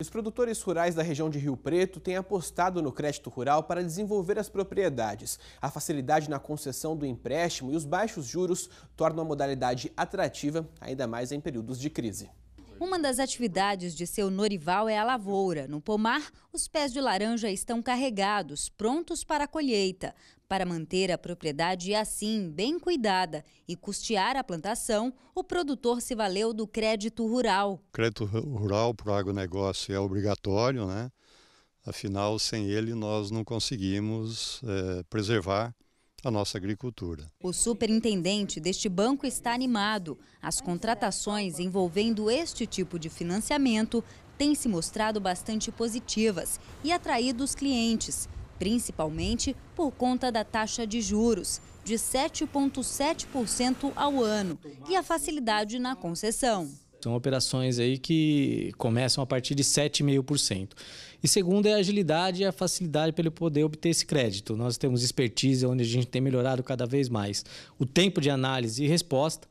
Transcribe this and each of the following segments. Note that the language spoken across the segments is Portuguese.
Os produtores rurais da região de Rio Preto têm apostado no crédito rural para desenvolver as propriedades. A facilidade na concessão do empréstimo e os baixos juros tornam a modalidade atrativa, ainda mais em períodos de crise. Uma das atividades de seu Norival é a lavoura. No pomar, os pés de laranja estão carregados, prontos para a colheita. Para manter a propriedade assim bem cuidada e custear a plantação, o produtor se valeu do crédito rural. O crédito rural para o agronegócio é obrigatório, né? Afinal, sem ele nós não conseguimos é, preservar a nossa agricultura. O superintendente deste banco está animado. As contratações envolvendo este tipo de financiamento têm se mostrado bastante positivas e atraído os clientes, principalmente por conta da taxa de juros, de 7,7% ao ano, e a facilidade na concessão. São então, operações aí que começam a partir de 7,5%. E segundo é a agilidade e a facilidade para ele poder obter esse crédito. Nós temos expertise onde a gente tem melhorado cada vez mais o tempo de análise e resposta.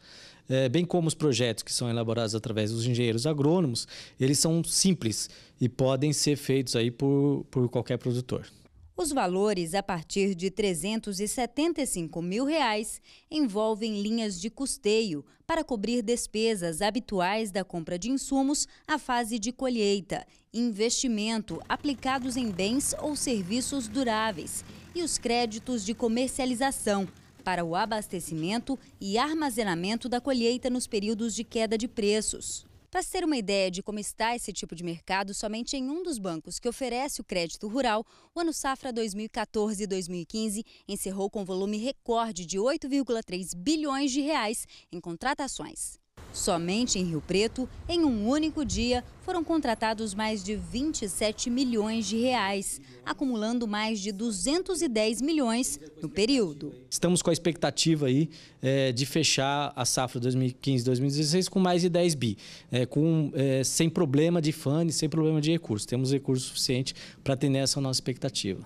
É, bem como os projetos que são elaborados através dos engenheiros agrônomos, eles são simples e podem ser feitos aí por, por qualquer produtor. Os valores a partir de R$ 375 mil reais envolvem linhas de custeio para cobrir despesas habituais da compra de insumos à fase de colheita, investimento aplicados em bens ou serviços duráveis e os créditos de comercialização para o abastecimento e armazenamento da colheita nos períodos de queda de preços. Para se ter uma ideia de como está esse tipo de mercado, somente em um dos bancos que oferece o crédito rural, o ano safra 2014-2015 encerrou com volume recorde de 8,3 bilhões de reais em contratações. Somente em Rio Preto, em um único dia, foram contratados mais de 27 milhões de reais, acumulando mais de 210 milhões no período. Estamos com a expectativa aí é, de fechar a safra 2015-2016 com mais de 10 bi, é, com, é, sem problema de fã, sem problema de recursos. Temos recursos suficientes para atender essa nossa expectativa.